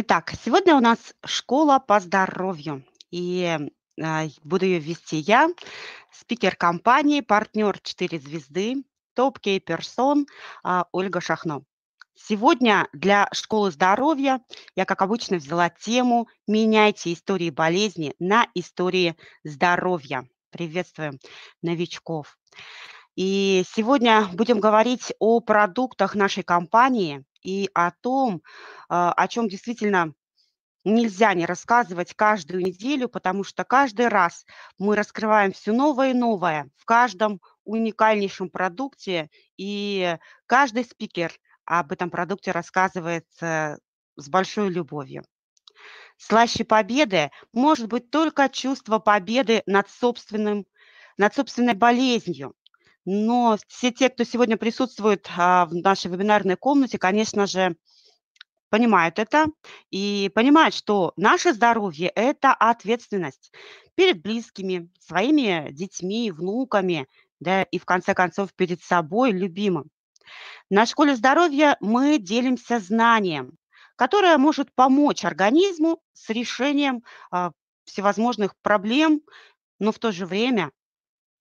Итак, сегодня у нас школа по здоровью, и э, буду ее вести я, спикер компании, партнер 4 звезды, топ-кей персон э, а, Ольга Шахно. Сегодня для школы здоровья я, как обычно, взяла тему «Меняйте истории болезни на истории здоровья». Приветствуем новичков. И сегодня будем говорить о продуктах нашей компании, и о том, а, о чем действительно нельзя не рассказывать каждую неделю, потому что каждый раз мы раскрываем все новое и новое в каждом уникальнейшем продукте, и каждый спикер об этом продукте рассказывает э, с большой любовью. Слаще победы может быть только чувство победы над, собственным, над собственной болезнью, но все те, кто сегодня присутствует а, в нашей вебинарной комнате, конечно же, понимают это и понимают, что наше здоровье – это ответственность перед близкими, своими детьми, внуками, да, и в конце концов перед собой, любимым. На школе здоровья мы делимся знанием, которое может помочь организму с решением а, всевозможных проблем, но в то же время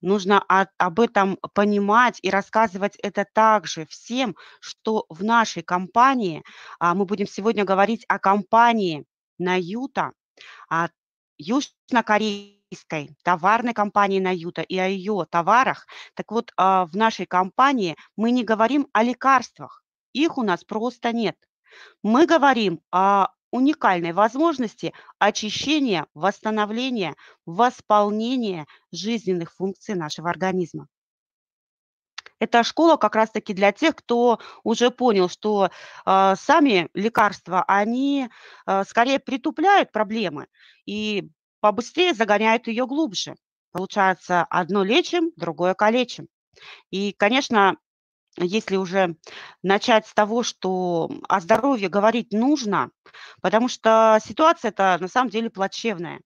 Нужно об этом понимать и рассказывать это также всем, что в нашей компании, а, мы будем сегодня говорить о компании Наюта, а, южнокорейской товарной компании Наюта и о ее товарах. Так вот, а, в нашей компании мы не говорим о лекарствах, их у нас просто нет. Мы говорим о уникальной возможности очищения, восстановления, восполнения жизненных функций нашего организма. Эта школа как раз-таки для тех, кто уже понял, что э, сами лекарства, они э, скорее притупляют проблемы и побыстрее загоняют ее глубже. Получается, одно лечим, другое калечим. И, конечно, если уже начать с того, что о здоровье говорить нужно, потому что ситуация это на самом деле плачевная.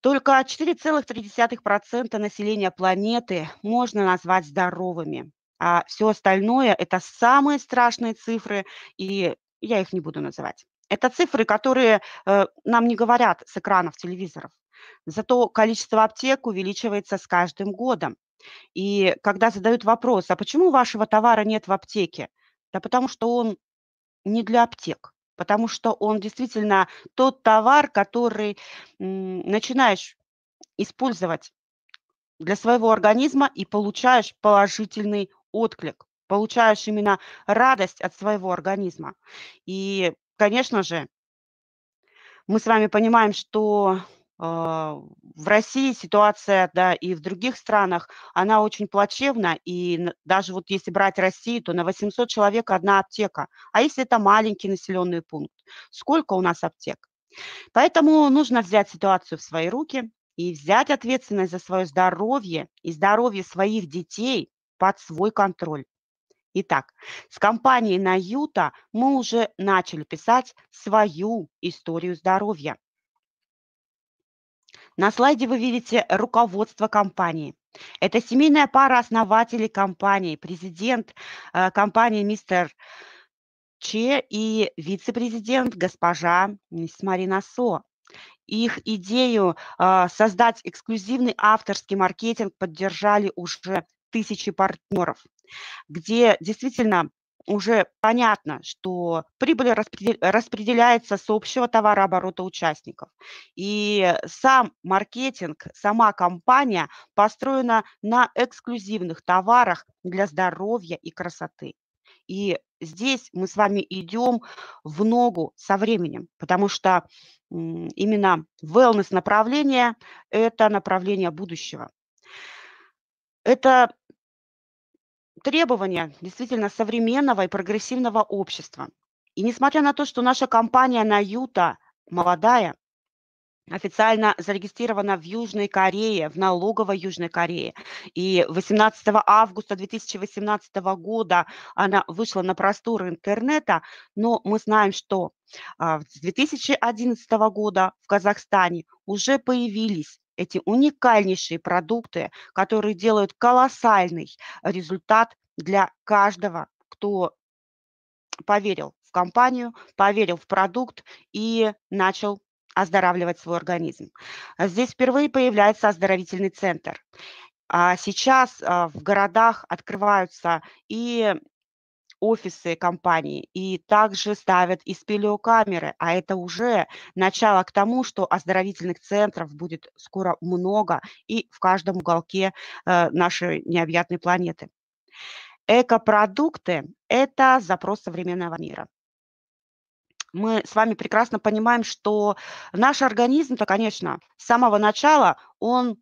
Только 4,3% населения планеты можно назвать здоровыми, а все остальное – это самые страшные цифры, и я их не буду называть. Это цифры, которые э, нам не говорят с экранов телевизоров. Зато количество аптек увеличивается с каждым годом. И когда задают вопрос, а почему вашего товара нет в аптеке? Да потому что он не для аптек, потому что он действительно тот товар, который начинаешь использовать для своего организма и получаешь положительный отклик, получаешь именно радость от своего организма. И, конечно же, мы с вами понимаем, что а, в России ситуация, да, и в других странах, она очень плачевна, и даже вот если брать Россию, то на 800 человек одна аптека. А если это маленький населенный пункт, сколько у нас аптек? Поэтому нужно взять ситуацию в свои руки и взять ответственность за свое здоровье и здоровье своих детей под свой контроль. Итак, с компанией Наюта мы уже начали писать свою историю здоровья. На слайде вы видите руководство компании. Это семейная пара основателей компании, президент э, компании мистер Че и вице-президент госпожа мисс Марина Со. Их идею э, создать эксклюзивный авторский маркетинг поддержали уже тысячи партнеров, где действительно уже понятно, что прибыль распределяется с общего товарооборота участников. И сам маркетинг, сама компания построена на эксклюзивных товарах для здоровья и красоты. И здесь мы с вами идем в ногу со временем, потому что именно wellness направление – это направление будущего. Это требования действительно современного и прогрессивного общества. И несмотря на то, что наша компания на Юта молодая, официально зарегистрирована в Южной Корее, в налоговой Южной Корее. И 18 августа 2018 года она вышла на просторы интернета, но мы знаем, что а, с 2011 года в Казахстане уже появились эти уникальнейшие продукты, которые делают колоссальный результат для каждого, кто поверил в компанию, поверил в продукт и начал оздоравливать свой организм. Здесь впервые появляется оздоровительный центр. А сейчас а, в городах открываются и офисы компании и также ставят и спелеокамеры, а это уже начало к тому, что оздоровительных центров будет скоро много и в каждом уголке э, нашей необъятной планеты. Экопродукты – это запрос современного мира мы с вами прекрасно понимаем, что наш организм-то, конечно, с самого начала он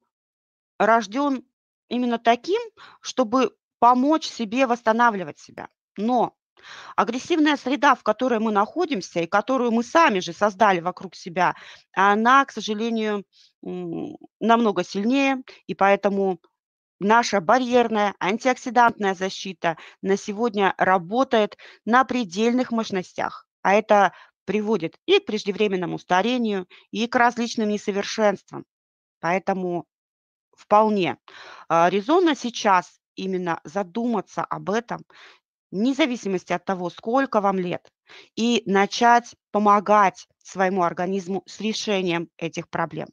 рожден именно таким, чтобы помочь себе восстанавливать себя. Но агрессивная среда, в которой мы находимся и которую мы сами же создали вокруг себя, она, к сожалению, намного сильнее, и поэтому наша барьерная антиоксидантная защита на сегодня работает на предельных мощностях, а это приводит и к преждевременному старению, и к различным несовершенствам. Поэтому вполне а, резонно сейчас именно задуматься об этом, вне зависимости от того, сколько вам лет, и начать помогать своему организму с решением этих проблем.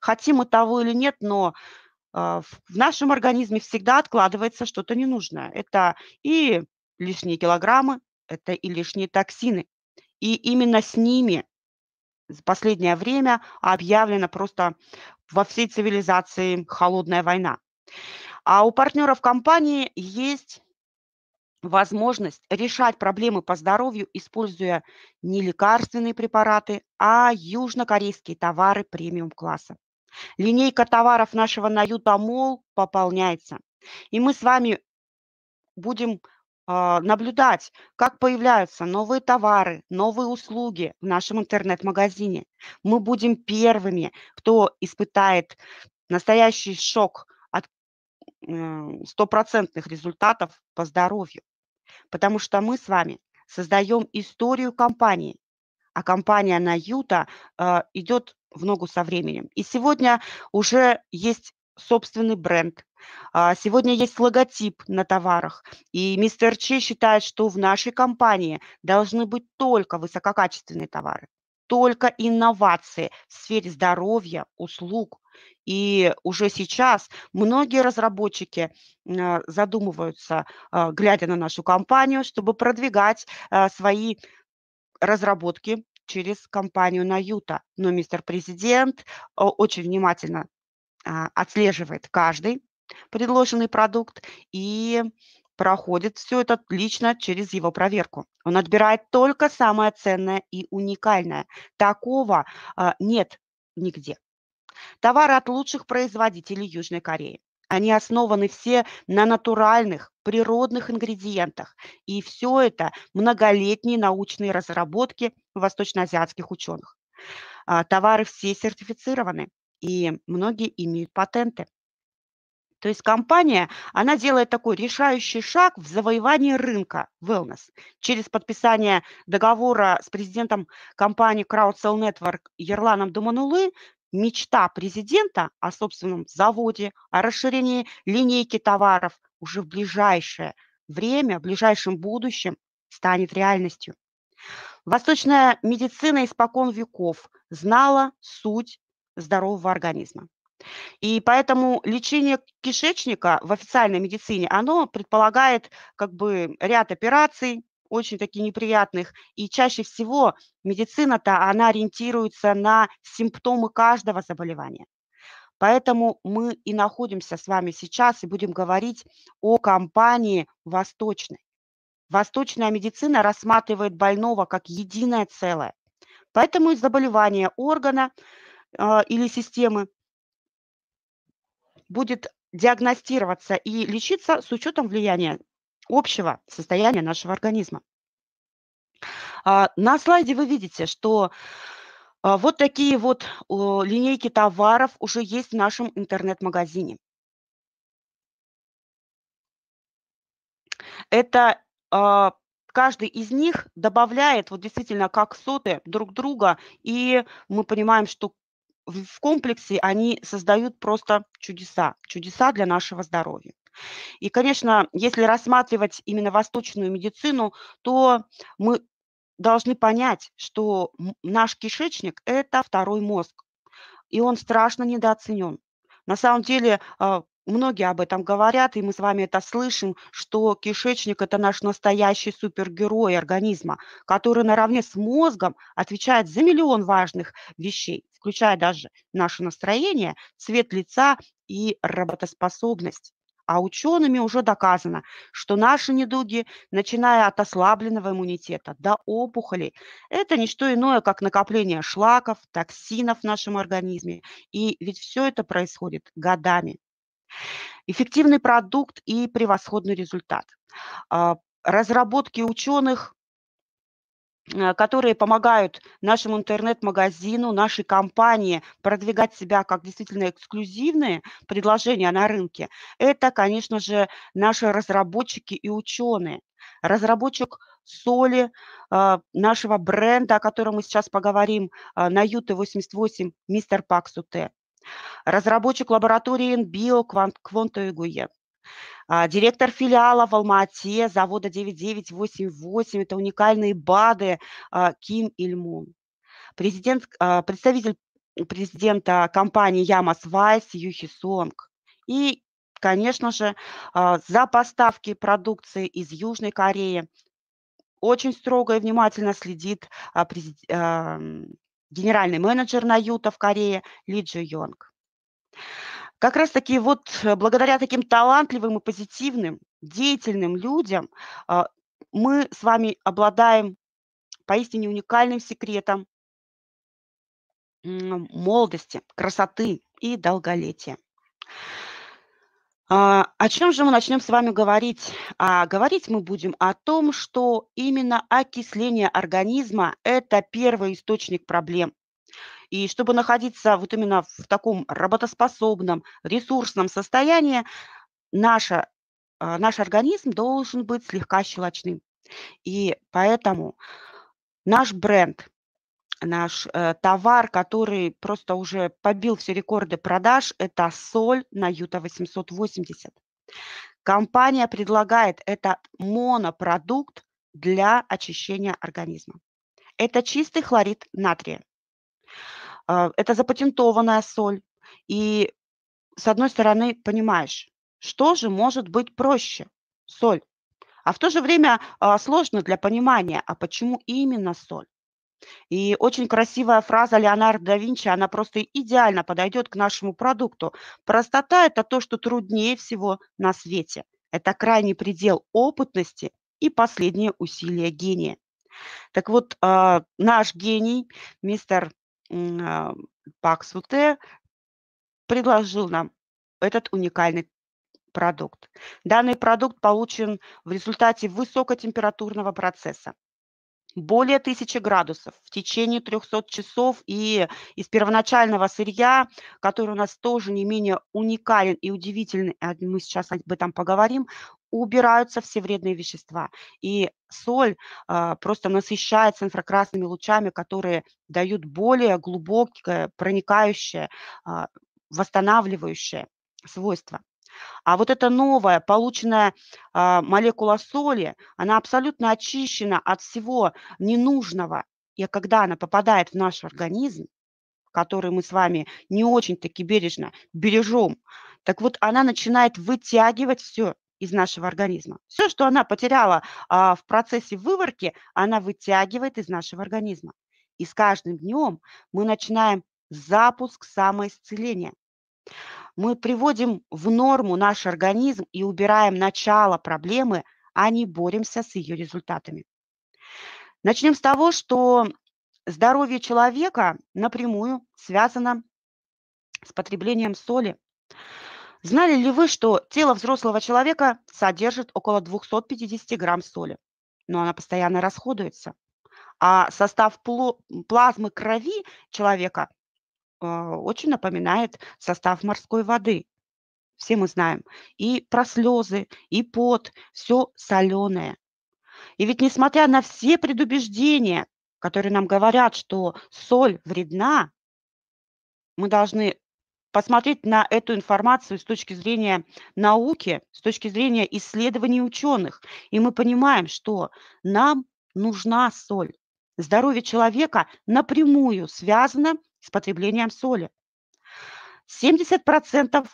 Хотим мы того или нет, но а, в нашем организме всегда откладывается что-то ненужное. Это и лишние килограммы, это и лишние токсины. И именно с ними в последнее время объявлена просто во всей цивилизации холодная война. А у партнеров компании есть возможность решать проблемы по здоровью, используя не лекарственные препараты, а южнокорейские товары премиум-класса. Линейка товаров нашего Наютамол пополняется. И мы с вами будем а, наблюдать, как появляются новые товары, новые услуги в нашем интернет-магазине. Мы будем первыми, кто испытает настоящий шок от э, стопроцентных результатов по здоровью потому что мы с вами создаем историю компании, а компания на Юта э, идет в ногу со временем. И сегодня уже есть собственный бренд. А, сегодня есть логотип на товарах. И мистер Чи считает, что в нашей компании должны быть только высококачественные товары только инновации в сфере здоровья, услуг. И уже сейчас многие разработчики э, задумываются, э, глядя на нашу компанию, чтобы продвигать э, свои разработки через компанию Наюта. Но мистер президент очень внимательно отслеживает каждый предложенный продукт и проходит все это лично через его проверку. Он отбирает только самое ценное и уникальное. Такого а, нет нигде. Товары от лучших производителей Южной Кореи. Они основаны все на натуральных, природных ингредиентах. И все это многолетние научные разработки восточноазиатских ученых. А, товары все сертифицированы, и многие имеют патенты. То есть компания, она делает такой решающий шаг в завоевании рынка wellness через подписание договора с президентом компании Crowdsell Network Ерланом Думанулы мечта президента о собственном заводе, о расширении линейки товаров уже в ближайшее время, в ближайшем будущем станет реальностью. Восточная медицина испокон веков знала суть здорового организма. И поэтому лечение кишечника в официальной медицине, оно предполагает как бы ряд операций, очень таки неприятных. И чаще всего медицина-то, она ориентируется на симптомы каждого заболевания. Поэтому мы и находимся с вами сейчас и будем говорить о компании «Восточной». Восточная медицина рассматривает больного как единое целое. Поэтому и заболевания органа э, или системы будет диагностироваться и лечиться с учетом влияния общего состояния нашего организма. А, на слайде вы видите, что а, вот такие вот линейки товаров уже есть в нашем интернет-магазине. Это а, каждый из них добавляет вот действительно как соты друг друга, и мы понимаем, что в комплексе они создают просто чудеса, чудеса для нашего здоровья. И, конечно, если рассматривать именно восточную медицину, то мы должны понять, что наш кишечник – это второй мозг, и он страшно недооценен. На самом деле, а, многие об этом говорят, и мы с вами это слышим, что кишечник – это наш настоящий супергерой организма, который наравне с мозгом отвечает за миллион важных вещей включая даже наше настроение, цвет лица и работоспособность. А учеными уже доказано, что наши недуги, начиная от ослабленного иммунитета до опухолей, это не что иное, как накопление шлаков, токсинов в нашем организме. И ведь все это происходит годами. Эффективный продукт и превосходный результат. А, разработки ученых Э, которые помогают нашему интернет-магазину, нашей компании продвигать себя как действительно эксклюзивные предложения на рынке, это, конечно же, наши разработчики и ученые. Разработчик соли э, нашего бренда, о котором мы сейчас поговорим, э, на Юте-88, мистер Паксуте. Разработчик лаборатории NBio Кванто Игуен. А, директор филиала в Алмате завода 9988, это уникальные БАДы а, Ким Ильмун, президент, а, представитель президента компании Ямас Вайс Юхи Сонг и, конечно же, за поставки продукции из Южной Кореи очень строго и внимательно следит генеральный менеджер на Юта в Корее Ли Джи Йонг. Как раз-таки вот э, благодаря таким талантливым и позитивным, деятельным людям э, мы с вами обладаем поистине уникальным секретом молодости, красоты и долголетия. А, о чем же мы начнем с вами говорить? А говорить мы будем о том, что именно окисление организма – это первый источник проблем и чтобы находиться вот именно в таком работоспособном, ресурсном состоянии, наша, а, наш организм должен быть слегка щелочным. И поэтому наш бренд, наш э, товар, который просто уже побил все рекорды продаж, это соль на Юта 880. Компания предлагает этот монопродукт для очищения организма. Это чистый хлорид натрия. А, это запатентованная соль. И с одной стороны, понимаешь, что же может быть проще? Соль. А в то же время а, сложно для понимания, а почему именно соль? И очень красивая фраза Леонардо да Винчи, она просто идеально подойдет к нашему продукту. Простота – это то, что труднее всего на свете. Это крайний предел опытности и последние усилия гения. Так вот, а, наш гений, мистер Пакс а, УТ предложил нам этот уникальный продукт. Данный продукт получен в результате высокотемпературного процесса более 1000 градусов в течение 300 часов. И из первоначального сырья, который у нас тоже не менее уникален и удивительный, а мы сейчас об этом поговорим, убираются все вредные вещества. И соль а, просто насыщается инфракрасными лучами, которые дают более глубокое, проникающее, а, восстанавливающее свойство. А вот эта новая полученная а, молекула соли, она абсолютно очищена от всего ненужного. И когда она попадает в наш организм, который мы с вами не очень-таки бережно бережем, так вот она начинает вытягивать все из нашего организма. Все, что она потеряла а, в процессе выворки, она вытягивает из нашего организма. И с каждым днем мы начинаем запуск самоисцеления. Мы приводим в норму наш организм и убираем начало проблемы, а не боремся с ее результатами. Начнем с того, что здоровье человека напрямую связано с потреблением соли. Знали ли вы, что тело взрослого человека содержит около 250 грамм соли, но она постоянно расходуется? А состав плазмы крови человека а, очень напоминает состав морской воды. Все мы знаем. И про слезы, и пот, все соленое. И ведь несмотря на все предубеждения, которые нам говорят, что соль вредна, мы должны посмотреть на эту информацию с точки зрения науки, с точки зрения исследований ученых. И мы понимаем, что нам нужна соль. Здоровье человека напрямую связано с потреблением соли. 70%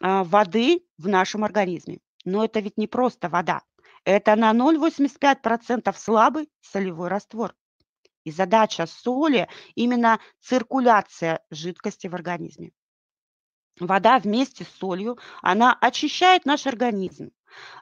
а, воды в нашем организме. Но это ведь не просто вода. Это на 0,85% слабый солевой раствор. И задача соли именно циркуляция жидкости в организме вода вместе с солью, она очищает наш организм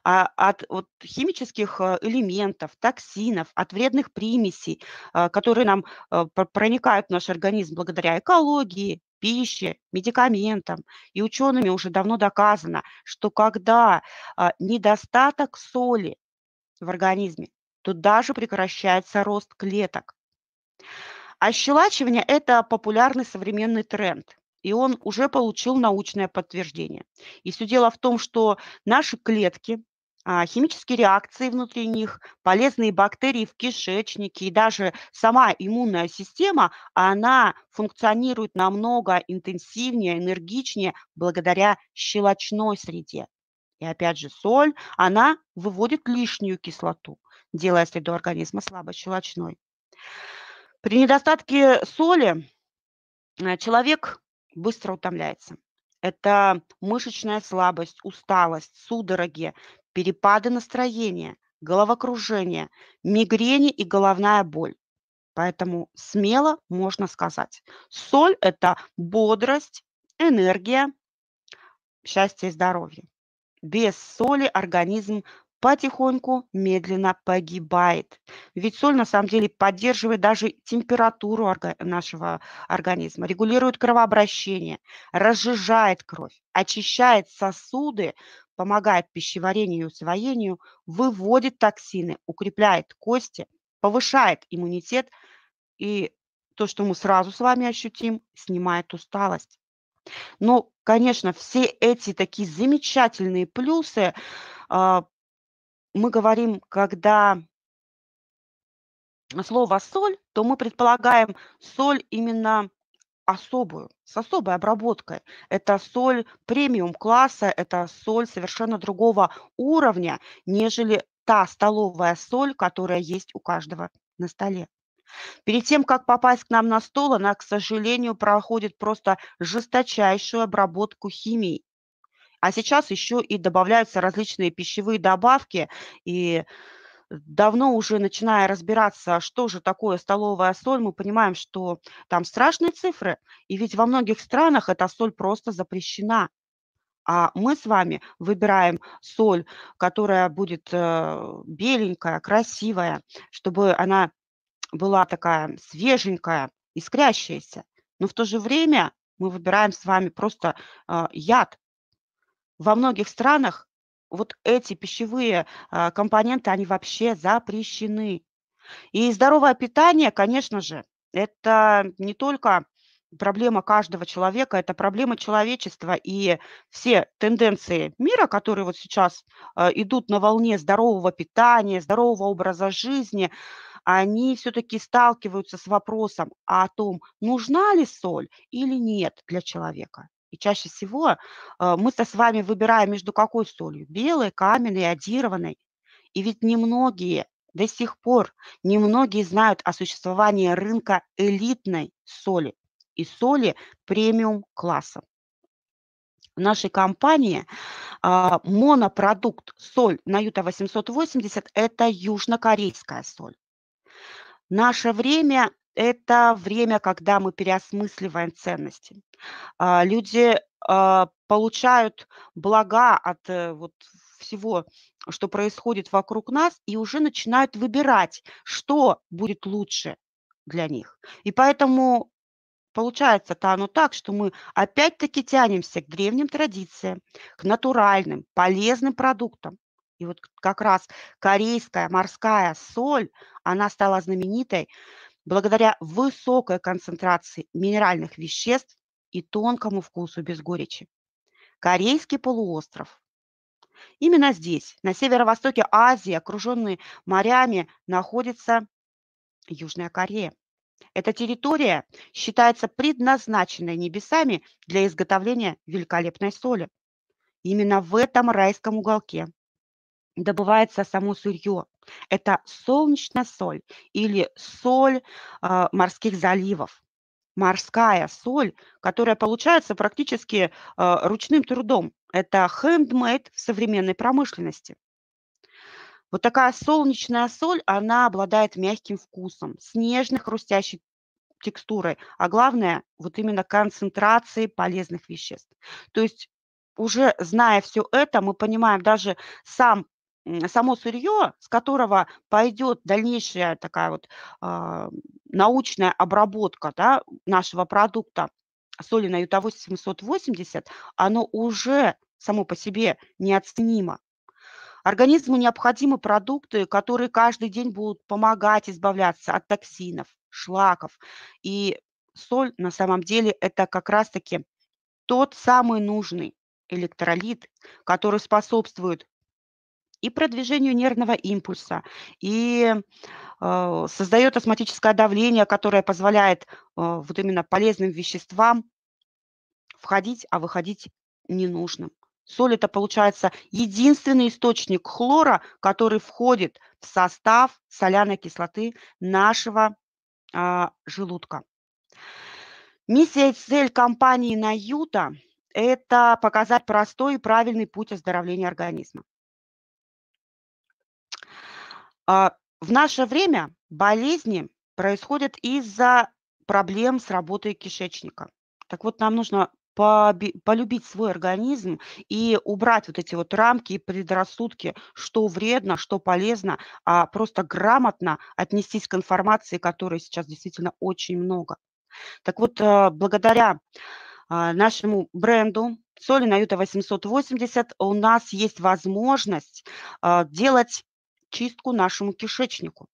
а, от, от химических э, элементов, токсинов, от вредных примесей, э, которые нам э, проникают в наш организм благодаря экологии, пище, медикаментам. И учеными уже давно доказано, что когда а, недостаток соли в организме, то даже прекращается рост клеток. Ощелачивание а – это популярный современный тренд – и он уже получил научное подтверждение. И все дело в том, что наши клетки, а, химические реакции внутри них, полезные бактерии в кишечнике и даже сама иммунная система, она функционирует намного интенсивнее, энергичнее благодаря щелочной среде. И опять же, соль, она выводит лишнюю кислоту, делая среду организма слабо щелочной. При недостатке соли э, человек быстро утомляется. Это мышечная слабость, усталость, судороги, перепады настроения, головокружение, мигрени и головная боль. Поэтому смело можно сказать. Соль – это бодрость, энергия, счастье и здоровье. Без соли организм потихоньку, медленно погибает. Ведь соль на самом деле поддерживает даже температуру нашего организма, регулирует кровообращение, разжижает кровь, очищает сосуды, помогает пищеварению и усвоению, выводит токсины, укрепляет кости, повышает иммунитет и то, что мы сразу с вами ощутим, снимает усталость. Но, ну, конечно, все эти такие замечательные плюсы а, мы говорим, когда слово соль, то мы предполагаем соль именно особую, с особой обработкой. Это соль премиум класса, это соль совершенно другого уровня, нежели та столовая соль, которая есть у каждого на столе. Перед тем, как попасть к нам на стол, она, к сожалению, проходит просто жесточайшую обработку химией. А сейчас еще и добавляются различные пищевые добавки, и давно уже начиная разбираться, что же такое столовая соль, мы понимаем, что там страшные цифры, и ведь во многих странах эта соль просто запрещена. А мы с вами выбираем соль, которая будет э, беленькая, красивая, чтобы она была такая свеженькая, искрящаяся. Но в то же время мы выбираем с вами просто э, яд, во многих странах вот эти пищевые а, компоненты, они вообще запрещены. И здоровое питание, конечно же, это не только проблема каждого человека, это проблема человечества. И все тенденции мира, которые вот сейчас а, идут на волне здорового питания, здорового образа жизни, они все-таки сталкиваются с вопросом о том, нужна ли соль или нет для человека. И чаще всего э, мы-то с вами выбираем между какой солью? Белой, каменной, адированной. И ведь немногие до сих пор, немногие знают о существовании рынка элитной соли и соли премиум класса. В нашей компании а, монопродукт соль на Юта 880 – это южнокорейская соль. Наше время это время, когда мы переосмысливаем ценности. А, люди а, получают блага от э, вот, всего, что происходит вокруг нас, и уже начинают выбирать, что будет лучше для них. И поэтому получается-то оно так, что мы опять-таки тянемся к древним традициям, к натуральным, полезным продуктам. И вот как раз корейская морская соль, она стала знаменитой благодаря высокой концентрации минеральных веществ и тонкому вкусу без горечи. Корейский полуостров. Именно здесь, на северо-востоке Азии, окруженный морями, находится Южная Корея. Эта территория считается предназначенной небесами для изготовления великолепной соли. Именно в этом райском уголке добывается само сырье. Это солнечная соль или соль э, морских заливов. Морская соль, которая получается практически э, ручным трудом. Это handmade в современной промышленности. Вот такая солнечная соль, она обладает мягким вкусом, снежной хрустящей текстурой, а главное, вот именно концентрацией полезных веществ. То есть уже зная все это, мы понимаем даже сам само сырье, с которого пойдет дальнейшая такая вот а, научная обработка да, нашего продукта соли на ютовой 780, оно уже само по себе неоценимо. Организму необходимы продукты, которые каждый день будут помогать избавляться от токсинов, шлаков. И соль на самом деле это как раз-таки тот самый нужный электролит, который способствует и продвижению нервного импульса, и э, создает осмотическое давление, которое позволяет э, вот именно полезным веществам входить, а выходить ненужным. Соль – это, получается, единственный источник хлора, который входит в состав соляной кислоты нашего э, желудка. Миссия и цель компании «Наюта» – это показать простой и правильный путь оздоровления организма. А, в наше время болезни происходят из-за проблем с работой кишечника. Так вот, нам нужно полюбить свой организм и убрать вот эти вот рамки и предрассудки, что вредно, что полезно, а просто грамотно отнестись к информации, которой сейчас действительно очень много. Так вот, э, благодаря а, нашему бренду Соли на Юта 880 у нас есть возможность а, делать чистку нашему кишечнику.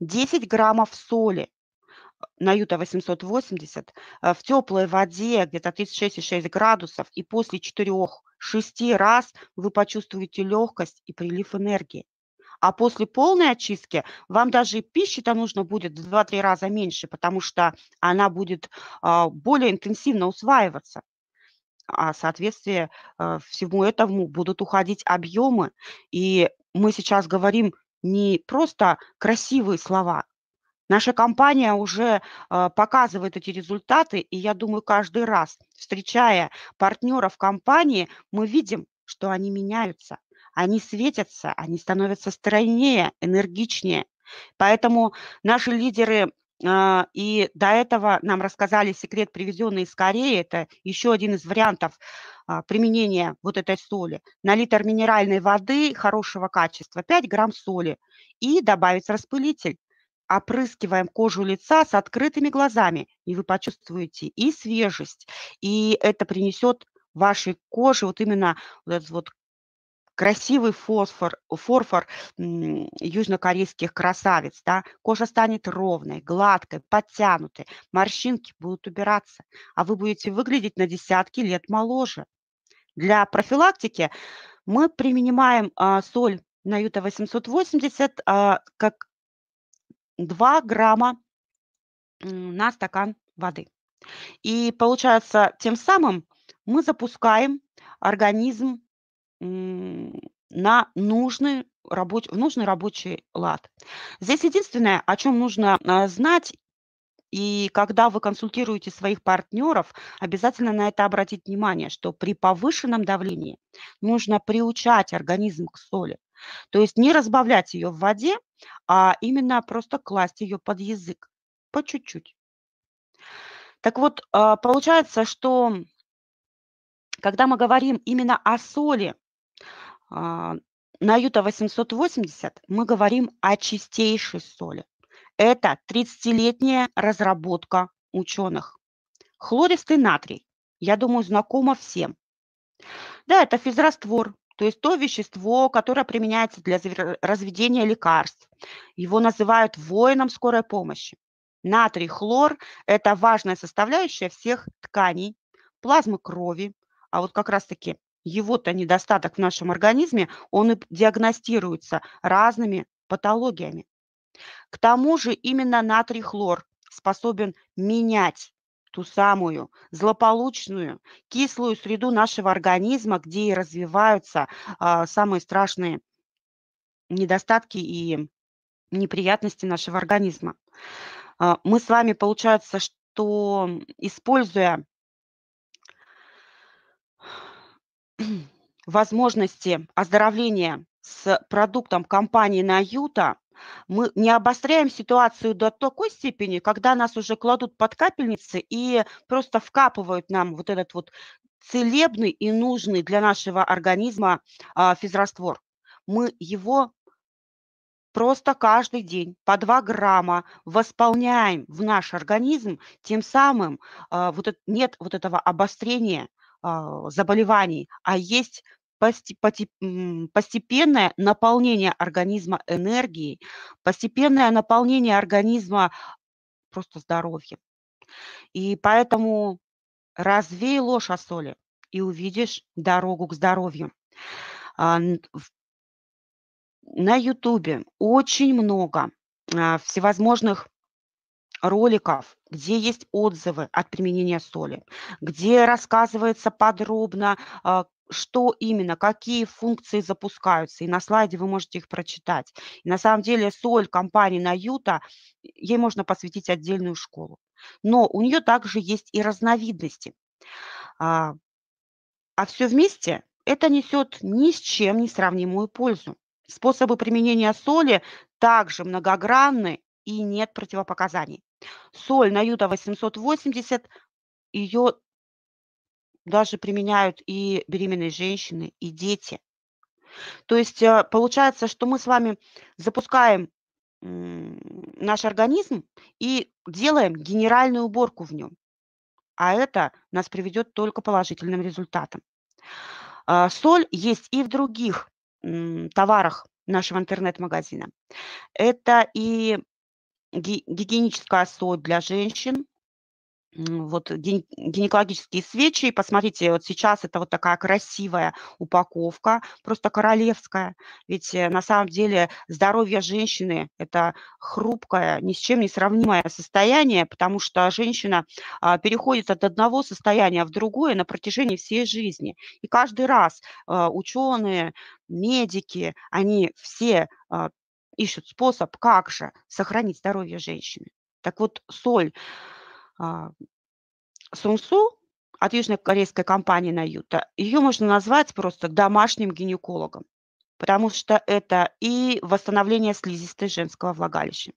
10 граммов соли э, на Юта 880 э, в теплой воде где-то 36,6 градусов и после 4-6 раз вы почувствуете легкость и прилив энергии. А после полной очистки вам даже пищи-то нужно будет в 2-3 раза меньше, потому что она будет а, более интенсивно усваиваться. А в соответствии э, всему этому будут уходить объемы, и мы сейчас говорим не просто красивые слова. Наша компания уже а, показывает эти результаты, и я думаю, каждый раз, встречая партнеров компании, мы видим, что они меняются, они светятся, они становятся стройнее, энергичнее. Поэтому наши лидеры а, и до этого нам рассказали секрет, привезенный из Кореи. Это еще один из вариантов а, применения вот этой соли. На литр минеральной воды хорошего качества 5 грамм соли и добавить распылитель. Опрыскиваем кожу лица с открытыми глазами, и вы почувствуете и свежесть, и это принесет вашей коже вот именно вот этот вот красивый фосфор, форфор южнокорейских красавиц, да, кожа станет ровной, гладкой, подтянутой, морщинки будут убираться, а вы будете выглядеть на десятки лет моложе. Для профилактики мы применяем а, соль на юта 880 а, как 2 грамма на стакан воды. И получается, тем самым мы запускаем организм на нужный рабоч- в нужный рабочий лад. Здесь единственное, о чем нужно а, знать, и когда вы консультируете своих партнеров, обязательно на это обратить внимание, что при повышенном давлении нужно приучать организм к соли. То есть не разбавлять ее в воде, а именно просто класть ее под язык по чуть-чуть. Так вот, а, получается, что когда мы говорим именно о соли а, на Юта 880 мы говорим о чистейшей соли. Это 30-летняя разработка ученых. Хлористый натрий, я думаю, знакомо всем. Да, это физраствор, то есть то вещество, которое применяется для разведения лекарств. Его называют воином скорой помощи. Натрий хлор – это важная составляющая всех тканей, плазмы крови, а вот как раз-таки его-то недостаток в нашем организме, он и диагностируется разными патологиями. К тому же именно натрий хлор способен менять ту самую злополучную кислую среду нашего организма, где и развиваются а, самые страшные недостатки и неприятности нашего организма. А, мы с вами, получается, что используя возможности оздоровления с продуктом компании Наюта, мы не обостряем ситуацию до такой степени, когда нас уже кладут под капельницы и просто вкапывают нам вот этот вот целебный и нужный для нашего организма а, физраствор. Мы его просто каждый день по 2 грамма восполняем в наш организм, тем самым а, вот нет вот этого обострения а, заболеваний, а есть постепенное наполнение организма энергией, постепенное наполнение организма просто здоровьем. И поэтому развей ложь о а, соли и увидишь дорогу к здоровью. А, На Ютубе очень много всевозможных роликов, где есть отзывы от применения соли, где рассказывается подробно, а, что именно, какие функции запускаются. И на слайде вы можете их прочитать. И на самом деле соль компании Наюта, ей можно посвятить отдельную школу. Но у нее также есть и разновидности. А, а все вместе это несет ни с чем не сравнимую пользу. Способы применения соли также многогранны и нет противопоказаний. Соль на Юта 880, ее даже применяют и беременные женщины, и дети. То есть э, получается, что мы с вами запускаем наш организм и делаем генеральную уборку в нем. А это нас приведет только положительным результатам. А, соль есть и в других товарах нашего интернет-магазина. Это и гигиеническая соль для женщин, вот гинекологические свечи. посмотрите, вот сейчас это вот такая красивая упаковка, просто королевская. Ведь э, на самом деле здоровье женщины – это хрупкое, ни с чем не сравнимое состояние, потому что женщина а, переходит от одного состояния в другое на протяжении всей жизни. И каждый раз э, ученые, медики, они все а, ищут способ, как же сохранить здоровье женщины. Так вот, соль а, сунсу от южнокорейской компании Наюта, ее можно назвать просто домашним гинекологом потому что это и восстановление слизистой женского влагалища.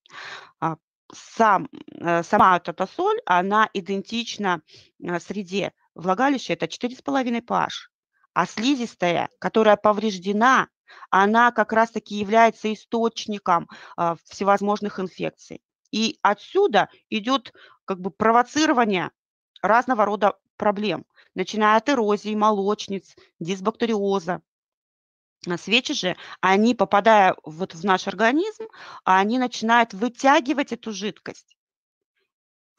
А, сам, э, сама вот эта соль, она идентична э, среде влагалища, это 4,5 pH, а слизистая, которая повреждена она как раз-таки является источником а, всевозможных инфекций. И отсюда идет как бы провоцирование разного рода проблем, начиная от эрозии молочниц, дисбактериоза. Свечи же, они, попадая вот в наш организм, они начинают вытягивать эту жидкость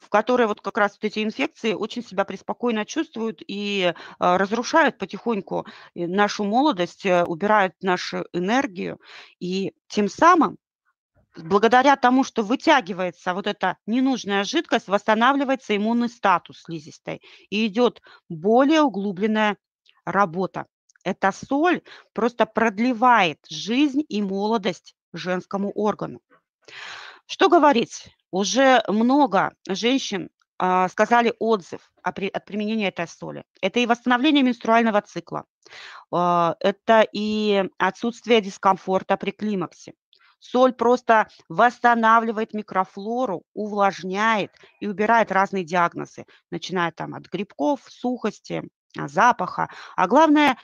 в которой вот как раз вот эти инфекции очень себя преспокойно чувствуют и а, разрушают потихоньку э, нашу молодость, э, убирают нашу энергию. И тем самым благодаря тому, что вытягивается вот эта ненужная жидкость, восстанавливается иммунный статус слизистой и идет более углубленная работа. Эта соль просто продлевает жизнь и молодость женскому органу. Что говорить? Уже много женщин а, сказали отзыв от применения этой соли. Это и восстановление менструального цикла, а, это и отсутствие дискомфорта при климаксе. Соль просто восстанавливает микрофлору, увлажняет и убирает разные диагнозы, начиная там от грибков, сухости, а, запаха. А главное,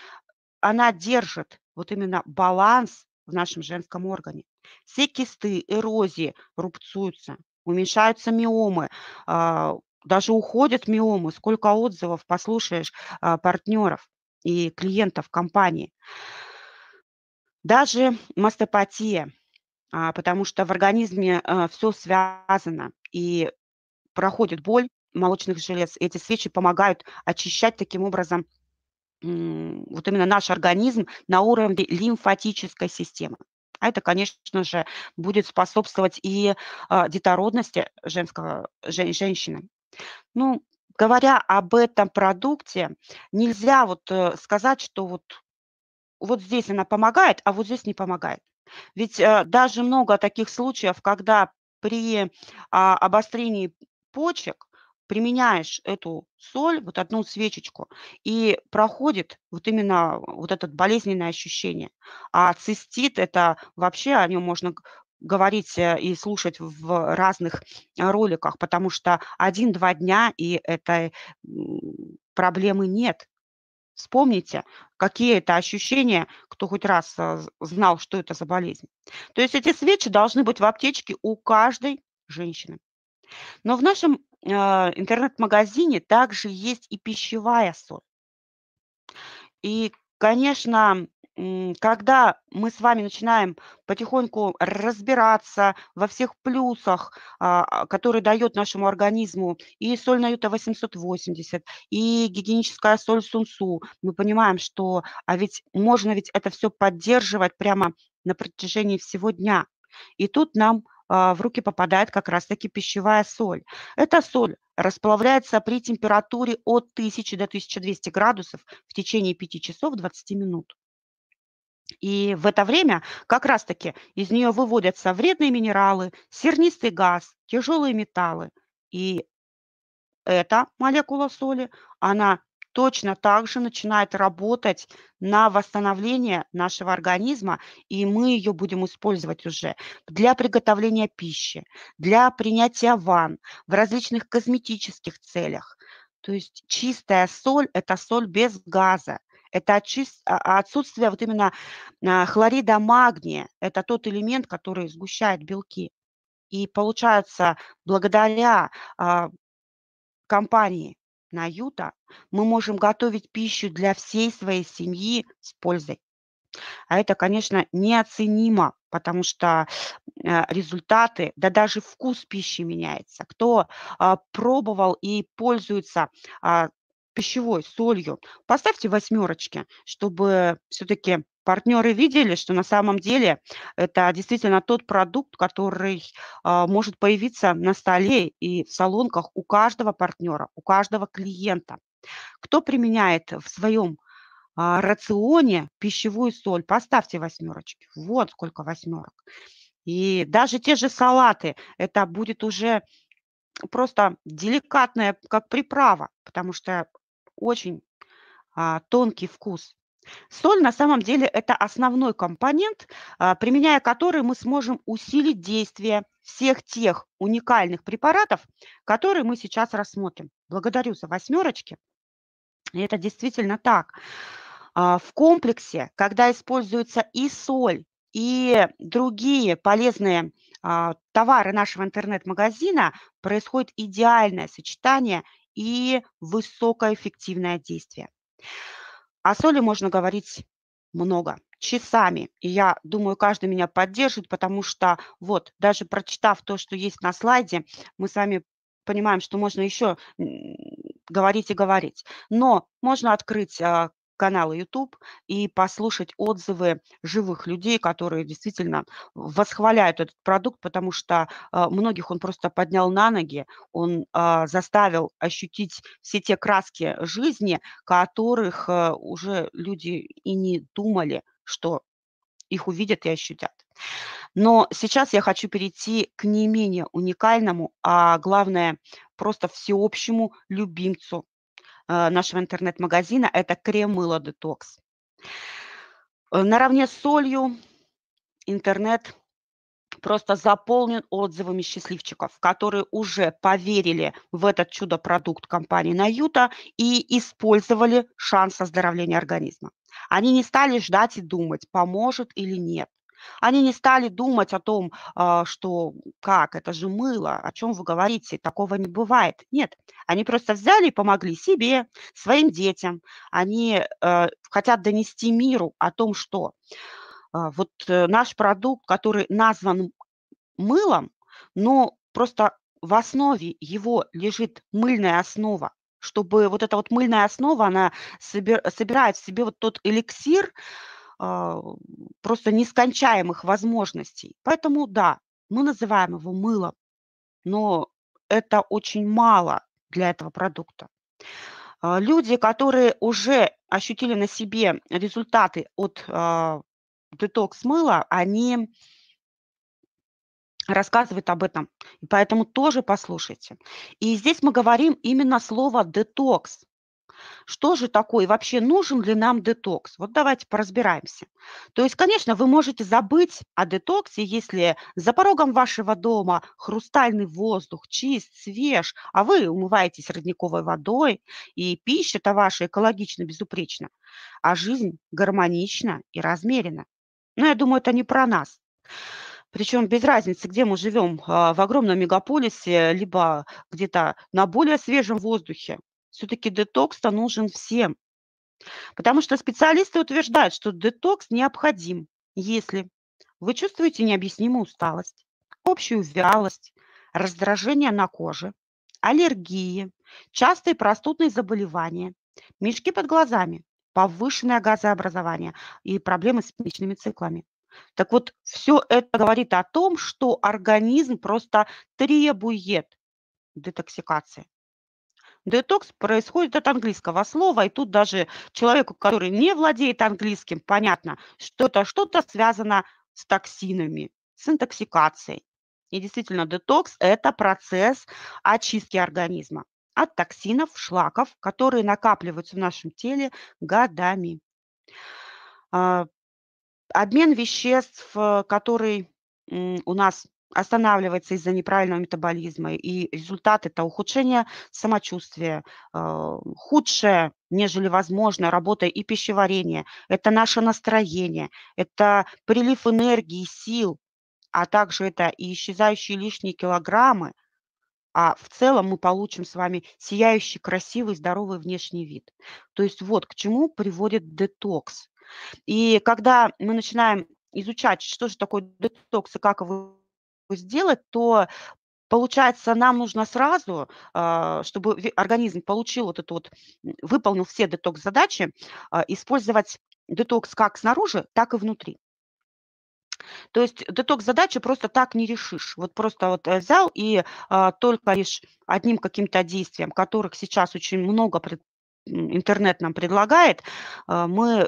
она держит вот именно баланс в нашем женском органе. Все кисты, эрозии рубцуются, уменьшаются миомы, а, даже уходят миомы, сколько отзывов послушаешь а, партнеров и клиентов компании. Даже мастопатия, а, потому что в организме э, все связано и проходит боль молочных желез. Эти свечи помогают очищать таким образом вот именно наш организм на уровне лимфатической системы. А это, конечно же, будет способствовать и э, детородности женского, жен, женщины. Ну, говоря об этом продукте, нельзя вот э, сказать, что вот, вот здесь она помогает, а вот здесь не помогает. Ведь э, даже много таких случаев, когда при э, обострении почек применяешь эту соль, вот одну свечечку, и проходит вот именно вот это болезненное ощущение. А цистит – это вообще о нем можно говорить э, и слушать в разных э, роликах, потому что один-два дня и этой проблемы нет. Вспомните, какие это ощущения, кто хоть раз э, знал, что это за болезнь. То есть эти свечи должны быть в аптечке у каждой женщины. Но в нашем а, интернет-магазине также есть и пищевая соль. И, конечно, когда мы с вами начинаем потихоньку разбираться во всех плюсах, а, а, которые дает нашему организму и соль на юта 880, и гигиеническая соль сунсу, мы понимаем, что а ведь можно ведь это все поддерживать прямо на протяжении всего дня. И тут нам а, в руки попадает как раз-таки пищевая соль. Эта соль расплавляется при температуре от 1000 до 1200 градусов в течение 5 часов 20 минут. И в это время как раз-таки из нее выводятся вредные минералы, сернистый газ, тяжелые металлы. И эта молекула соли, она точно так же начинает работать на восстановление нашего организма, и мы ее будем использовать уже для приготовления пищи, для принятия ванн, в различных косметических целях. То есть чистая соль – это соль без газа, это а, а отсутствие вот именно а, хлорида магния, это тот элемент, который сгущает белки. И получается, благодаря компании на юта, мы можем готовить пищу для всей своей семьи с пользой. А это, конечно, неоценимо, потому что э, результаты, да даже вкус пищи меняется. Кто а, пробовал и пользуется а, пищевой солью. Поставьте восьмерочки, чтобы все-таки партнеры видели, что на самом деле это действительно тот продукт, который а, может появиться на столе и в салонках у каждого партнера, у каждого клиента. Кто применяет в своем а, рационе пищевую соль, поставьте восьмерочки. Вот сколько восьмерок. И даже те же салаты, это будет уже просто деликатная как приправа, потому что очень а, тонкий вкус. Соль на самом деле это основной компонент, а, применяя который мы сможем усилить действие всех тех уникальных препаратов, которые мы сейчас рассмотрим. Благодарю за восьмерочки. это действительно так. А, в комплексе, когда используется и соль, и другие полезные а, товары нашего интернет-магазина, происходит идеальное сочетание – и высокоэффективное действие. О соли можно говорить много, часами. И я думаю, каждый меня поддержит, потому что вот, даже прочитав то, что есть на слайде, мы с вами понимаем, что можно еще говорить и говорить. Но можно открыть а, канала YouTube и послушать отзывы живых людей, которые действительно восхваляют этот продукт, потому что э, многих он просто поднял на ноги, он а, заставил ощутить все те краски жизни, которых э, уже люди и не думали, что их увидят и ощутят. Но сейчас я хочу перейти к не менее уникальному, а главное, просто всеобщему любимцу Э, нашего интернет-магазина, это крем-мыло детокс. Э, наравне с солью интернет просто заполнен отзывами счастливчиков, которые уже поверили в этот чудо-продукт компании Наюта и использовали шанс оздоровления организма. Они не стали ждать и думать, поможет или нет. Они не стали думать о том, а, что как, это же мыло, о чем вы говорите, такого не бывает. Нет, они просто взяли и помогли себе, своим детям. Они э, хотят донести миру о том, что а, вот э, наш продукт, который назван мылом, но просто в основе его лежит мыльная основа, чтобы вот эта вот мыльная основа, она собирает в себе вот тот эликсир, а, просто нескончаемых возможностей. Поэтому да, мы называем его мылом, но это очень мало для этого продукта. А, люди, которые уже ощутили на себе результаты от а, детокс мыла, они рассказывает об этом. поэтому тоже послушайте. И здесь мы говорим именно слово «детокс» что же такое, вообще нужен ли нам детокс. Вот давайте поразбираемся. То есть, конечно, вы можете забыть о детоксе, если за порогом вашего дома хрустальный воздух чист, свеж, а вы умываетесь родниковой водой, и пища-то ваша экологично безупречна, а жизнь гармонична и размерена. Но я думаю, это не про нас. Причем без разницы, где мы живем, а, в огромном мегаполисе, либо где-то на более свежем воздухе все-таки детокс-то нужен всем. Потому что специалисты утверждают, что детокс необходим, если вы чувствуете необъяснимую усталость, общую вялость, раздражение на коже, аллергии, частые простудные заболевания, мешки под глазами, повышенное газообразование и проблемы с месячными циклами. Так вот, все это говорит о том, что организм просто требует детоксикации. Детокс происходит от английского слова, и тут даже человеку, который не владеет английским, понятно, что это что-то связано с токсинами, с интоксикацией. И действительно, детокс – это процесс очистки организма от токсинов, шлаков, которые накапливаются в нашем теле годами. А, обмен веществ, э, который у нас останавливается из-за неправильного метаболизма, и результат – это ухудшение самочувствия, а, худшее, нежели возможно, работа и пищеварение, это наше настроение, это прилив энергии, сил, а также это и исчезающие лишние килограммы, а в целом мы получим с вами сияющий, красивый, здоровый внешний вид. То есть вот к чему приводит детокс. И когда мы начинаем изучать, что же такое детокс и как его сделать, то Получается, нам нужно сразу, а, чтобы организм получил вот эту вот, выполнил все детокс-задачи, а, использовать детокс как снаружи, так и внутри. То есть детокс-задачи просто так не решишь. Вот просто вот э, взял и а, только лишь одним каким-то действием, которых сейчас очень много интернет нам предлагает, а, мы э,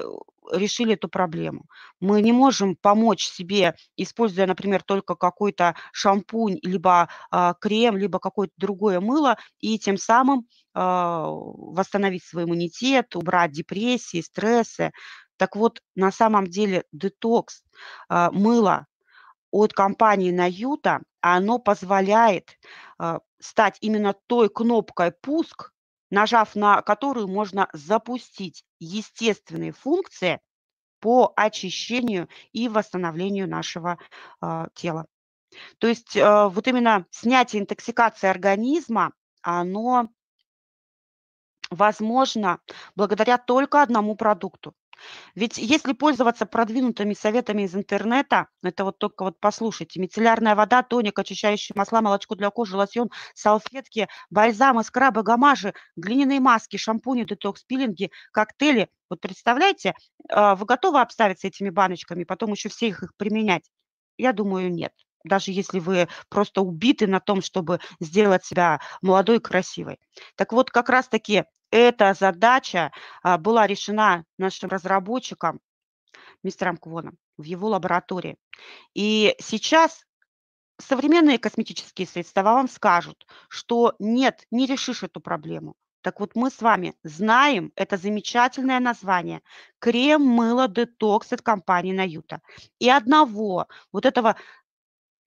решили эту проблему. Мы не можем помочь себе, используя, например, только какой-то шампунь, либо э, крем, либо какое-то другое мыло, и тем самым э, восстановить свой иммунитет, убрать депрессии, стрессы. Так вот, на самом деле детокс э, мыла от компании Наюта, оно позволяет э, стать именно той кнопкой пуск, нажав на которую можно запустить естественные функции по очищению и восстановлению нашего э, тела. То есть э, вот именно снятие интоксикации организма, оно возможно благодаря только одному продукту. Ведь если пользоваться продвинутыми советами из интернета, это вот только вот послушайте, мицеллярная вода, тоник, очищающие масла, молочко для кожи, лосьон, салфетки, бальзамы, скрабы, гамажи, глиняные маски, шампуни, детокс, пилинги, коктейли. Вот представляете, а, вы готовы обставиться этими баночками, потом еще все их, их применять? Я думаю, нет даже если вы просто убиты на том, чтобы сделать себя молодой и красивой. Так вот, как раз-таки эта задача а, была решена нашим разработчиком, мистером Квоном, в его лаборатории. И сейчас современные косметические средства вам скажут, что нет, не решишь эту проблему. Так вот мы с вами знаем это замечательное название крем мыло детокс от компании Наюта. И одного вот этого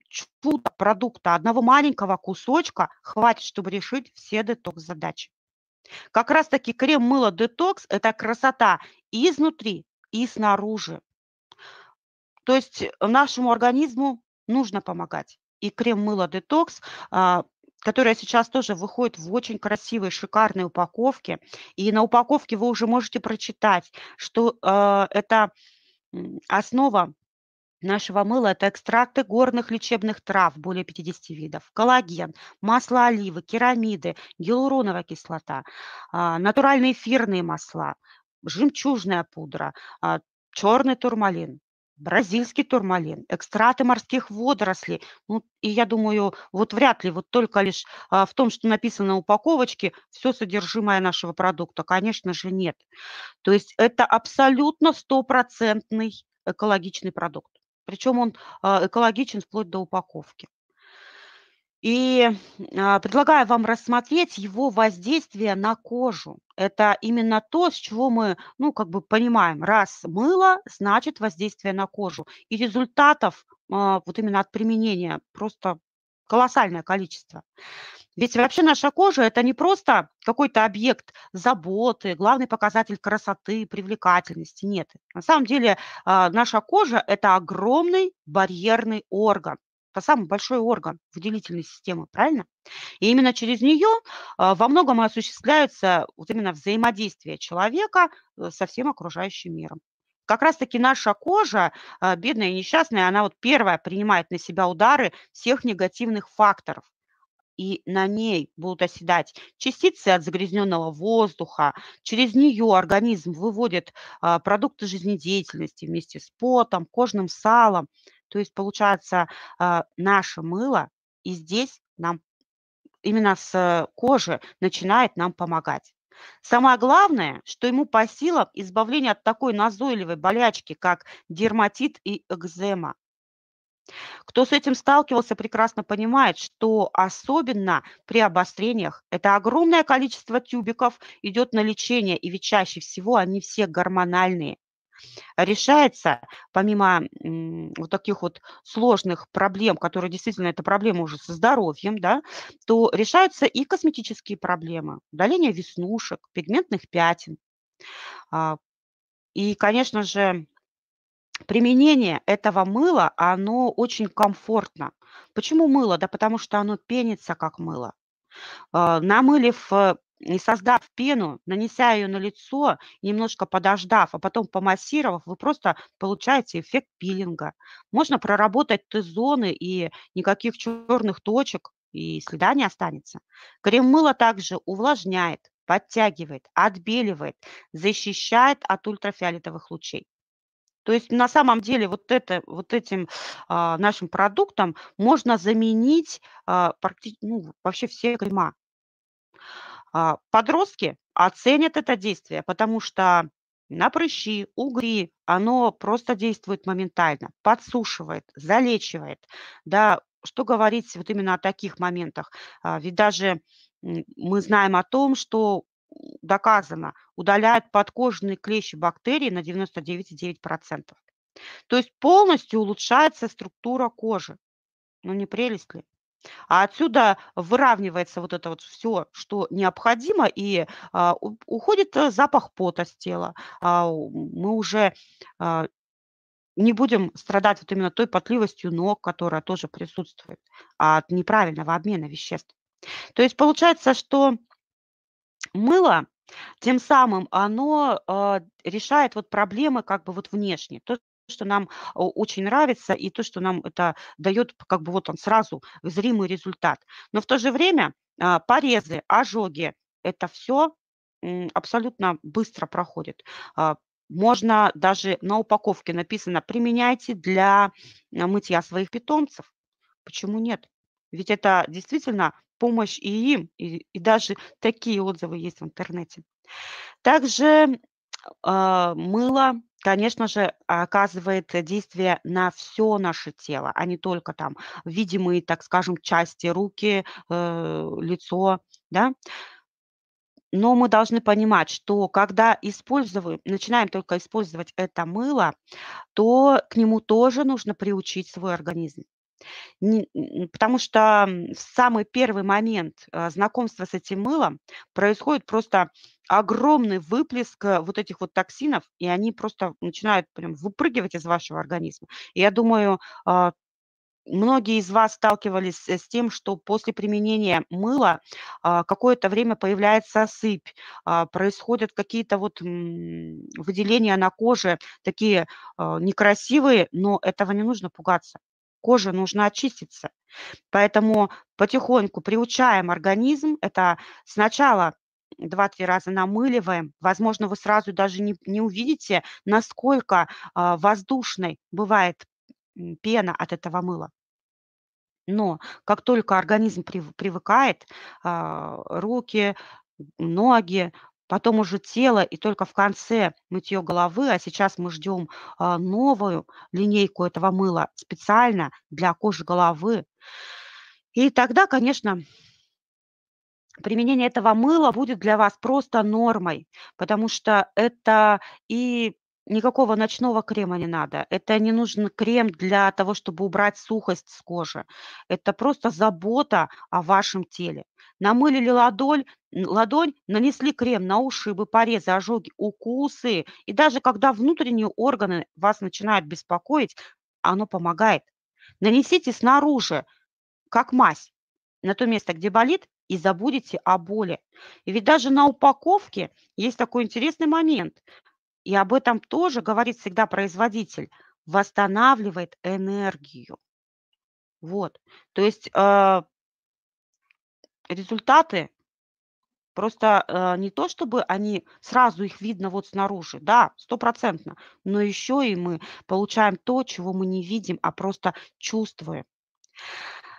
чуда продукта, одного маленького кусочка хватит, чтобы решить все детокс задачи. Как раз-таки крем-мыло детокс – это красота и изнутри, и снаружи. То есть э, нашему организму нужно помогать. И крем-мыло детокс, а, которая сейчас тоже выходит в очень красивой, шикарной упаковке. И на упаковке вы уже можете прочитать, что э, это основа нашего мыла – это экстракты горных лечебных трав, более 50 видов, коллаген, масло оливы, керамиды, гиалуроновая кислота, а, натуральные эфирные масла, жемчужная пудра, а, черный турмалин, бразильский турмалин, экстраты морских водорослей. Ну, и я думаю, вот вряд ли, вот только лишь а, в том, что написано на упаковочке, все содержимое нашего продукта, конечно же, нет. То есть это абсолютно стопроцентный экологичный продукт. Причем он а, экологичен вплоть до упаковки. И а, предлагаю вам рассмотреть его воздействие на кожу. Это именно то, с чего мы, ну, как бы понимаем, раз мыло, значит воздействие на кожу. И результатов а, вот именно от применения просто колоссальное количество. Ведь вообще наша кожа – это не просто какой-то объект заботы, главный показатель красоты, привлекательности. Нет. На самом деле а, наша кожа – это огромный барьерный орган. Это самый большой орган выделительной системы, правильно? И именно через нее а, во многом осуществляется вот именно взаимодействие человека э, со всем окружающим миром. Как раз-таки наша кожа, а, бедная и несчастная, она вот первая принимает на себя удары всех негативных факторов и на ней будут оседать частицы от загрязненного воздуха. Через нее организм выводит а, продукты жизнедеятельности вместе с потом, кожным салом. То есть получается а, наше мыло и здесь нам именно с кожи начинает нам помогать. Самое главное, что ему по силам избавление от такой назойливой болячки, как дерматит и экзема. Кто с этим сталкивался, прекрасно понимает, что особенно при обострениях это огромное количество тюбиков идет на лечение, и ведь чаще всего они все гормональные. Решается, помимо вот таких вот сложных проблем, которые действительно это проблемы уже со здоровьем, да, то решаются и косметические проблемы, удаление веснушек, пигментных пятен. А, и, конечно же, Применение этого мыла, оно очень комфортно. Почему мыло? Да потому что оно пенится как мыло. А, намылив э, и создав пену, нанеся ее на лицо, немножко подождав, а потом помассировав, вы просто получаете эффект пилинга. Можно проработать Т-зоны и никаких черных точек, и следа не останется. Крем-мыло также увлажняет, подтягивает, отбеливает, защищает от ультрафиолетовых лучей. То есть на самом деле вот, это, вот этим а, нашим продуктом можно заменить а, ну, вообще все крема. А, подростки оценят это действие, потому что на прыщи, угри, оно просто действует моментально, подсушивает, залечивает. Да, что говорить вот именно о таких моментах? А, ведь даже мы знаем о том, что доказано, удаляет подкожные клещи бактерии на 99,9%. То есть полностью улучшается структура кожи. Ну не прелесть ли? А отсюда выравнивается вот это вот все, что необходимо, и а, уходит э, запах пота с тела. А, мы уже а, не будем страдать вот именно той потливостью ног, которая тоже присутствует а от неправильного обмена веществ. То есть получается, что мыло, тем самым оно э, решает вот проблемы как бы вот внешне. То, что нам а, очень нравится, и то, что нам это дает, как бы вот он сразу зримый результат. Но в то же время э, порезы, ожоги, это все э, абсолютно быстро проходит. можно даже на упаковке написано «применяйте для мытья своих питомцев». Почему нет? Ведь это действительно помощь и им. И, и даже такие отзывы есть в интернете. Также э, мыло, конечно же, оказывает действие на все наше тело, а не только там видимые, так скажем, части, руки, э, лицо, да. Но мы должны понимать, что когда используем, начинаем только использовать это мыло, то к нему тоже нужно приучить свой организм потому что в самый первый момент а, знакомства с этим мылом происходит просто огромный выплеск э, вот этих вот токсинов, и они просто начинают прям выпрыгивать из вашего организма. И я думаю, а, многие из вас сталкивались э, с тем, что после применения мыла а, какое-то время появляется сыпь, происходят какие-то вот выделения на коже, такие некрасивые, но этого не нужно пугаться. Кожа нужно очиститься. Поэтому потихоньку приучаем организм, это сначала 2-3 раза намыливаем, возможно, вы сразу даже не, не увидите, насколько э, воздушной бывает пена от этого мыла. Но как только организм привыкает, э, руки, ноги, потом уже тело, и только в конце мытье головы, а сейчас мы ждем а, новую линейку этого мыла специально для кожи головы. И тогда, конечно, применение этого мыла будет для вас просто нормой, потому что это и никакого ночного крема не надо. Это не нужен крем для того, чтобы убрать сухость с кожи. Это просто забота о вашем теле намылили ладонь, ладонь, нанесли крем на ушибы, порезы, ожоги, укусы. И даже когда внутренние органы вас начинают беспокоить, оно помогает. Нанесите снаружи, как мазь, на то место, где болит, и забудете о боли. И ведь даже на упаковке есть такой интересный момент. И об этом тоже говорит всегда производитель. Восстанавливает энергию. Вот. То есть э, результаты Просто э, не то, чтобы они сразу их видно вот снаружи, да, стопроцентно, но еще и мы получаем то, чего мы не видим, а просто чувствуем.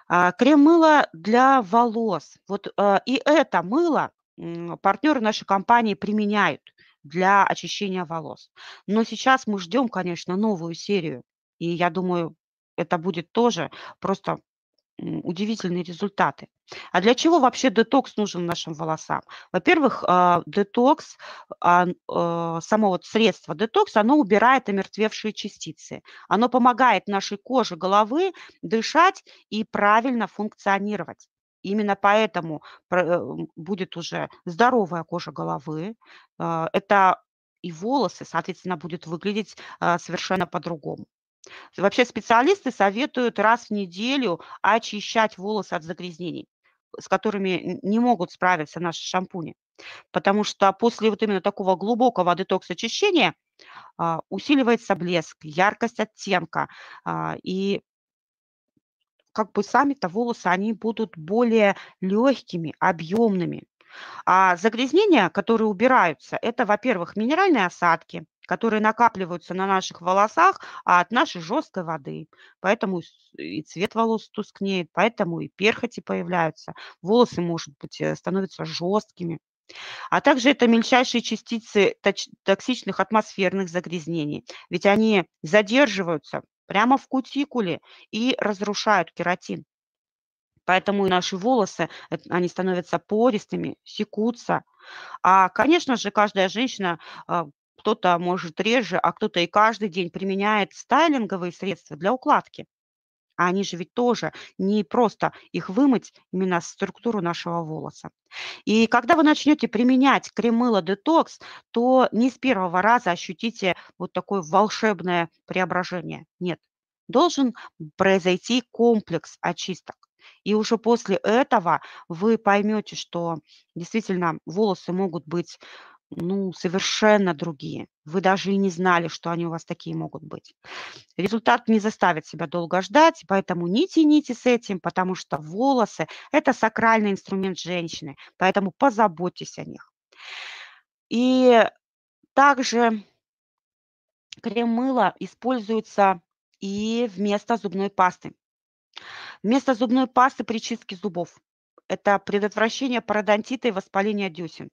Э, крем-мыло для волос. Вот э, и это мыло э, партнеры нашей компании применяют для очищения волос. Но сейчас мы ждем, конечно, новую серию. И я думаю, это будет тоже просто удивительные результаты. А для чего вообще детокс нужен нашим волосам? Во-первых, а, детокс, а, а, само вот средство детокс, оно убирает омертвевшие частицы. Оно помогает нашей коже головы дышать и правильно функционировать. Именно поэтому э, будет уже здоровая кожа головы. Это и волосы, соответственно, будут выглядеть совершенно по-другому. Вообще специалисты советуют раз в неделю очищать волосы от загрязнений, с которыми не могут справиться наши шампуни. Потому что после вот именно такого глубокого детокс-очищения а, усиливается блеск, яркость оттенка. А, и как бы сами-то волосы, они будут более легкими, объемными. А загрязнения, которые убираются, это, во-первых, минеральные осадки, которые накапливаются на наших волосах, а от нашей жесткой воды. Поэтому и цвет волос тускнеет, поэтому и перхоти появляются. Волосы, может быть, э, становятся жесткими. А также это мельчайшие частицы токсичных атмосферных загрязнений, ведь они задерживаются прямо в кутикуле и разрушают кератин. Поэтому и наши волосы, э, они становятся пористыми, секутся. А, конечно же, каждая женщина а, кто-то, может, реже, а кто-то и каждый день применяет стайлинговые средства для укладки. А они же ведь тоже не просто их вымыть именно структуру нашего волоса. И когда вы начнете применять кремыло детокс, то не с первого раза ощутите вот такое волшебное преображение. Нет, должен произойти комплекс очисток. И уже после этого вы поймете, что действительно волосы могут быть ну, совершенно другие. Вы даже и не знали, что они у вас такие могут быть. Результат не заставит себя долго ждать, поэтому не тяните с этим, потому что волосы – это сакральный инструмент женщины, поэтому позаботьтесь о них. И также крем-мыло используется и вместо зубной пасты. Вместо зубной пасты при чистке зубов это предотвращение пародонтита и воспаления десен,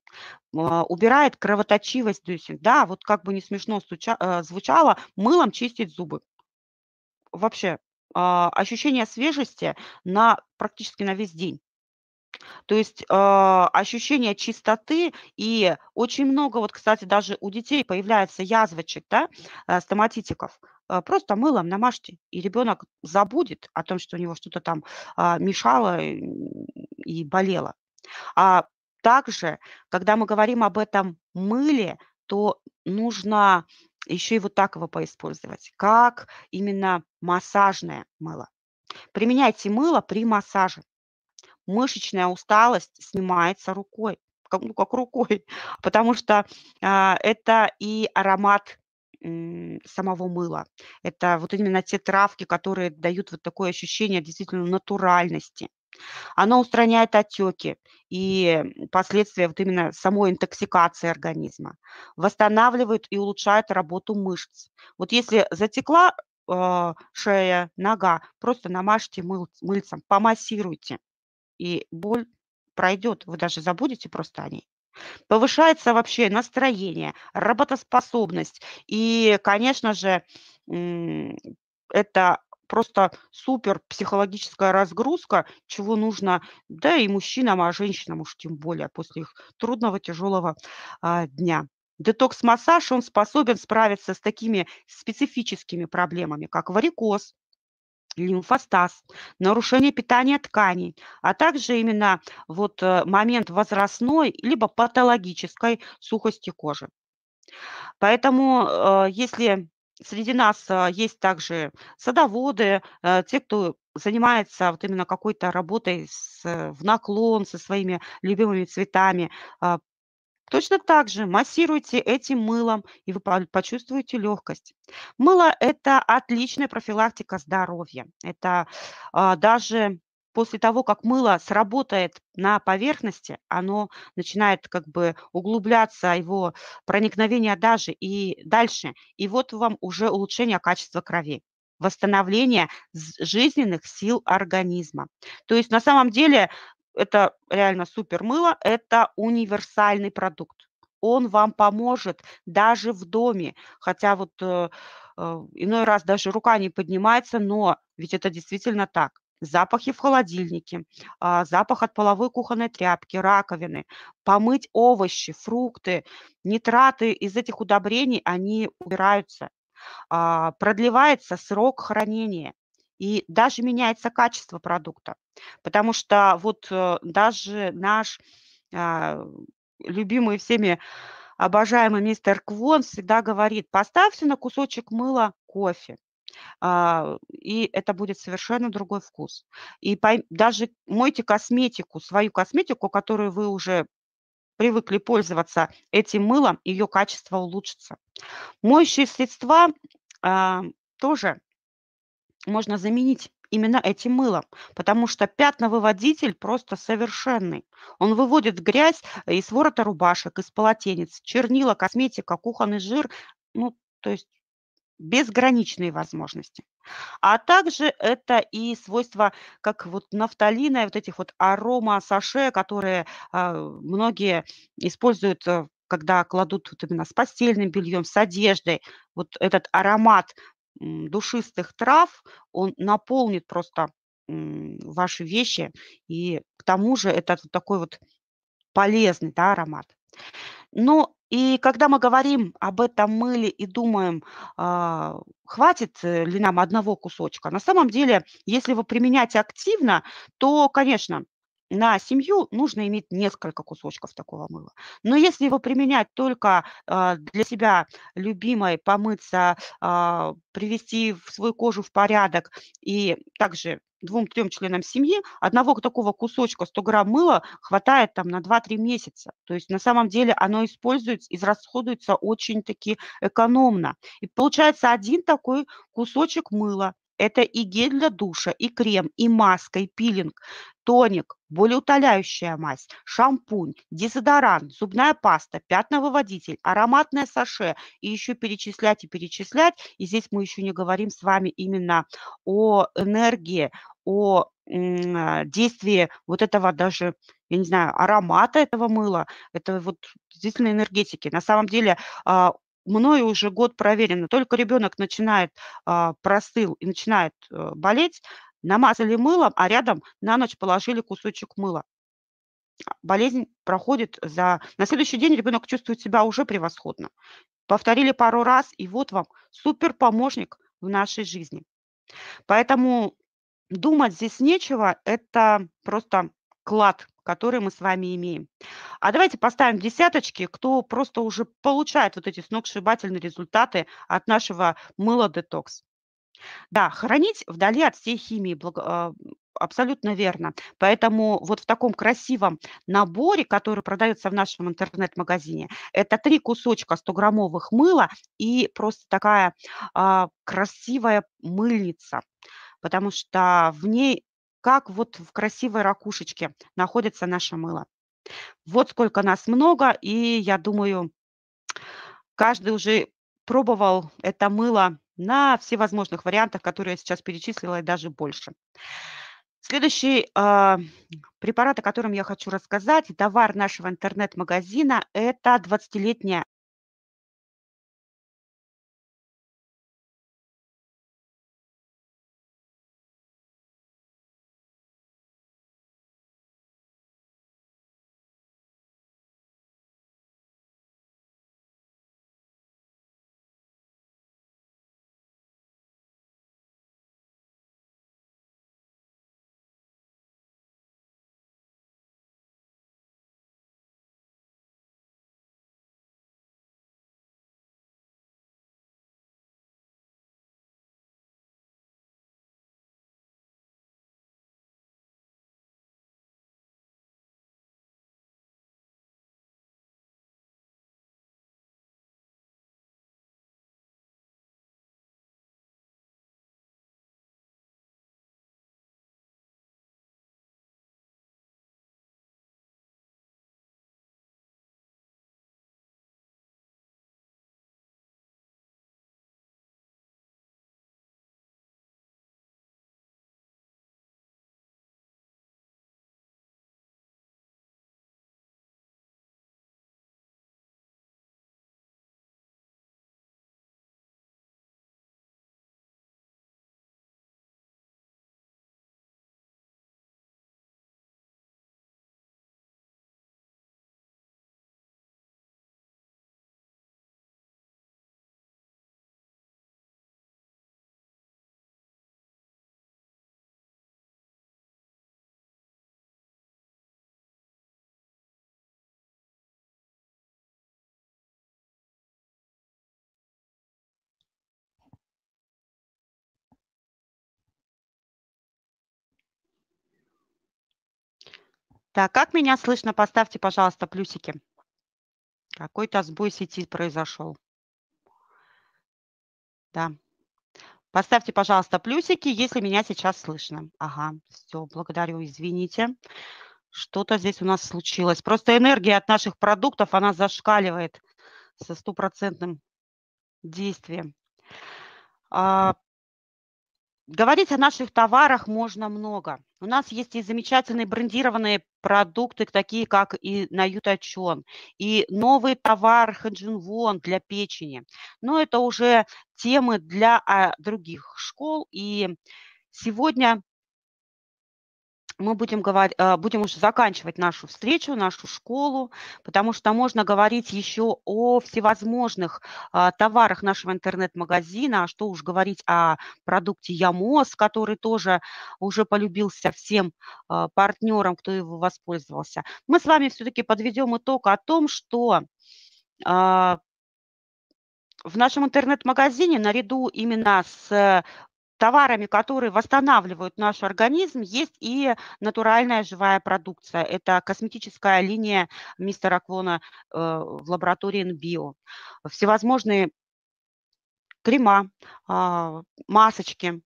а, убирает кровоточивость десен. Да, вот как бы не смешно стуча, э, звучало, мылом чистить зубы. Вообще, а, ощущение свежести на практически на весь день. То есть э, ощущение чистоты и очень много, вот, кстати, даже у детей появляется язвочек, да, э, стоматитиков. А, просто мылом намажьте, и ребенок забудет о том, что у него что-то там а, мешало э, и болело. А также, когда мы говорим об этом мыле, то нужно еще и вот так его поиспользовать, как именно массажное мыло. Применяйте мыло при массаже. Мышечная усталость снимается рукой, как, ну, как рукой, потому что а, это и аромат самого мыла. Это вот именно те травки, которые дают вот такое ощущение действительно натуральности. Оно устраняет отеки и последствия вот именно самой интоксикации организма, восстанавливает и улучшает работу мышц. Вот если затекла э, шея, нога, просто намажьте мыл, мыльцем, помассируйте, и боль пройдет, вы даже забудете просто о ней. Повышается вообще настроение, работоспособность. И, конечно же, это просто супер психологическая разгрузка, чего нужно, да и мужчинам, а женщинам уж тем более после их трудного, тяжелого а, дня. Детокс-массаж, он способен справиться с такими специфическими проблемами, как варикоз, лимфостаз, нарушение питания тканей, а также именно вот э, момент возрастной либо патологической сухости кожи. Поэтому э, если среди нас э, есть также садоводы, те, кто занимается вот именно какой-то работой с, в наклон со своими любимыми цветами, а, Точно так же массируйте этим мылом, и вы почувствуете легкость. Мыло – это отличная профилактика здоровья. Это а, даже после того, как мыло сработает на поверхности, оно начинает как бы углубляться, а его проникновение даже и дальше. И вот вам уже улучшение качества крови восстановление жизненных сил организма. То есть на самом деле это реально супер мыло, это универсальный продукт. Он вам поможет даже в доме, хотя вот э, э иной раз даже рука не поднимается, но ведь это действительно так. Запахи в холодильнике, э, запах от половой кухонной тряпки, раковины, помыть овощи, фрукты, нитраты из этих удобрений, они убираются. А, продлевается срок хранения и даже меняется качество продукта, потому что вот э, даже наш а, любимый всеми обожаемый мистер Квон всегда говорит, поставьте на кусочек мыла кофе, а, и это будет совершенно другой вкус. И даже мойте косметику, свою косметику, которую вы уже привыкли пользоваться этим мылом, ее качество улучшится. Моющие средства а, тоже можно заменить именно этим мылом, потому что пятновыводитель просто совершенный. Он выводит грязь э, из ворота рубашек, из полотенец, чернила, косметика, кухонный жир, ну, то есть безграничные возможности. А также это и свойства, как вот нафталина, вот этих вот арома саше, которые э, многие используют э, когда кладут вот именно с постельным бельем, с одеждой, вот этот аромат душистых трав, он наполнит просто ваши вещи, и к тому же это такой вот полезный да, аромат. Ну и когда мы говорим об этом мыле и думаем, а, хватит э, ли нам одного кусочка, на самом деле, если вы применяете активно, то, конечно, на семью нужно иметь несколько кусочков такого мыла. Но если его применять только а, для себя любимой, помыться, а, привести свою кожу в порядок и также двум-трем членам семьи, одного такого кусочка 100 грамм мыла хватает там на 2-3 месяца. То есть на самом деле оно используется, израсходуется очень-таки экономно. И получается один такой кусочек мыла это и гель для душа, и крем, и маска, и пилинг, тоник, болеутоляющая мазь, шампунь, дезодорант, зубная паста, пятновыводитель, ароматное саше. И еще перечислять и перечислять. И здесь мы еще не говорим с вами именно о энергии, о а, действии вот этого даже, я не знаю, аромата этого мыла, это вот действительно энергетики. На самом деле а, мною уже год проверено. Только ребенок начинает а, простыл и начинает а, болеть, намазали мылом, а рядом на ночь положили кусочек мыла. Болезнь проходит за... На следующий день ребенок чувствует себя уже превосходно. Повторили пару раз, и вот вам супер помощник в нашей жизни. Поэтому думать здесь нечего, это просто клад, который мы с вами имеем. А давайте поставим десяточки, кто просто уже получает вот эти сногсшибательные результаты от нашего мыла детокс. Да, хранить вдали от всей химии, а, абсолютно верно. Поэтому вот в таком красивом наборе, который продается в нашем интернет-магазине, это три кусочка 100-граммовых мыла и просто такая а, красивая мыльница, потому что в ней как вот в красивой ракушечке находится наше мыло. Вот сколько нас много, и я думаю, каждый уже пробовал это мыло на всевозможных вариантах, которые я сейчас перечислила, и даже больше. Следующий э, препарат, о котором я хочу рассказать, товар нашего интернет-магазина, это 20-летняя Так, как меня слышно? Поставьте, пожалуйста, плюсики. Какой-то сбой сети произошел. Да. Поставьте, пожалуйста, плюсики, если меня сейчас слышно. Ага, все, благодарю, извините. Что-то здесь у нас случилось. Просто энергия от наших продуктов, она зашкаливает со стопроцентным действием. А, Говорить о наших товарах можно много. У нас есть и замечательные брендированные продукты, такие как и на Ютачон, и новый товар Хаджинвон для печени. Но это уже темы для а, других школ. И сегодня мы будем, говор... Э, будем уже заканчивать нашу встречу, нашу школу, потому что можно говорить еще о всевозможных а, товарах нашего интернет-магазина, а что уж говорить о продукте Ямос, который тоже уже полюбился всем а, партнерам, кто его воспользовался. Мы с вами все-таки подведем итог о том, что а, в нашем интернет-магазине наряду именно с товарами, которые восстанавливают наш организм, есть и натуральная живая продукция. Это косметическая линия мистера Клона э, в лаборатории NBio. Всевозможные крема, а, масочки,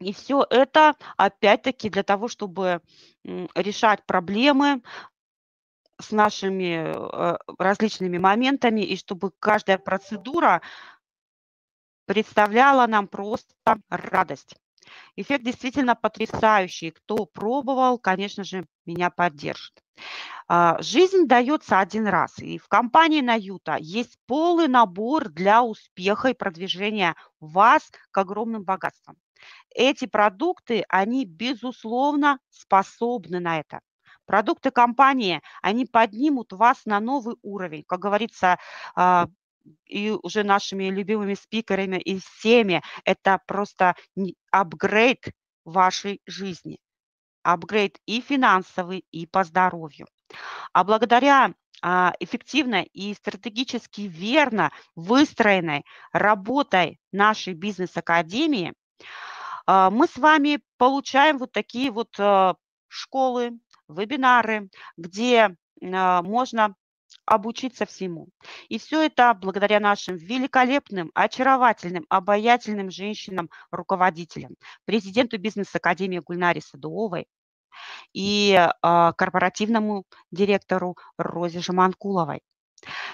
и все это, опять-таки, для того, чтобы решать проблемы с нашими э, различными моментами, и чтобы каждая процедура представляла нам просто радость. Эффект действительно потрясающий. Кто пробовал, конечно же, меня поддержит. А, Жизнь дается один раз. И в компании Наюта есть полный набор для успеха и продвижения вас к огромным богатствам. Эти продукты, они, безусловно, способны на это. Продукты компании, они поднимут вас на новый уровень. Как говорится, а, и уже нашими любимыми спикерами и всеми. Это просто апгрейд вашей жизни. Апгрейд и финансовый, и по здоровью. А благодаря а, эффективной и стратегически верно выстроенной работой нашей бизнес-академии а, мы с вами получаем вот такие вот а, школы, вебинары, где можно обучиться всему. И все это благодаря нашим великолепным, очаровательным, обаятельным женщинам-руководителям, президенту бизнес-академии Гульнаре Садуовой и а, корпоративному директору Розе Жаманкуловой.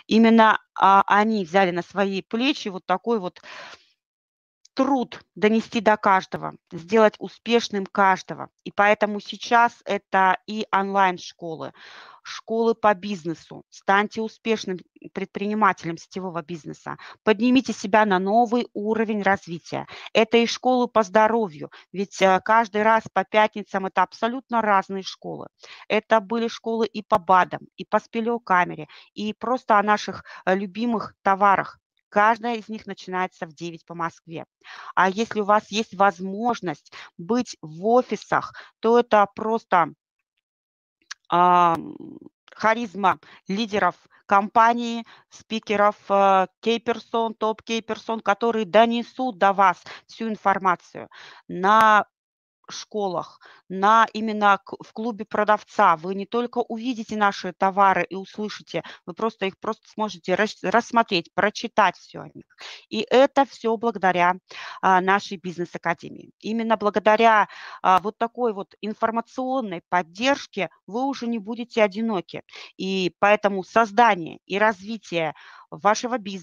Именно а, они взяли на свои плечи вот такой вот труд донести до каждого, сделать успешным каждого. И поэтому сейчас это и онлайн-школы, школы по бизнесу. Станьте успешным предпринимателем сетевого бизнеса. Поднимите себя на новый уровень развития. Это и школы по здоровью, ведь э, каждый раз по пятницам это абсолютно разные школы. Это были школы и по БАДам, и по спелеокамере, и просто о наших э, любимых товарах Каждая из них начинается в 9 по Москве. А если у вас есть возможность быть в офисах, то это просто а, харизма лидеров компании, спикеров э, Кейперсон, Топ Кейперсон, которые донесут до вас всю информацию. На школах, на именно в клубе продавца. Вы не только увидите наши товары и услышите, вы просто их просто сможете рассмотреть, прочитать все о них. И это все благодаря а, нашей бизнес-академии. Именно благодаря а, вот такой вот информационной поддержке вы уже не будете одиноки. И поэтому создание и развитие вашего бизнеса,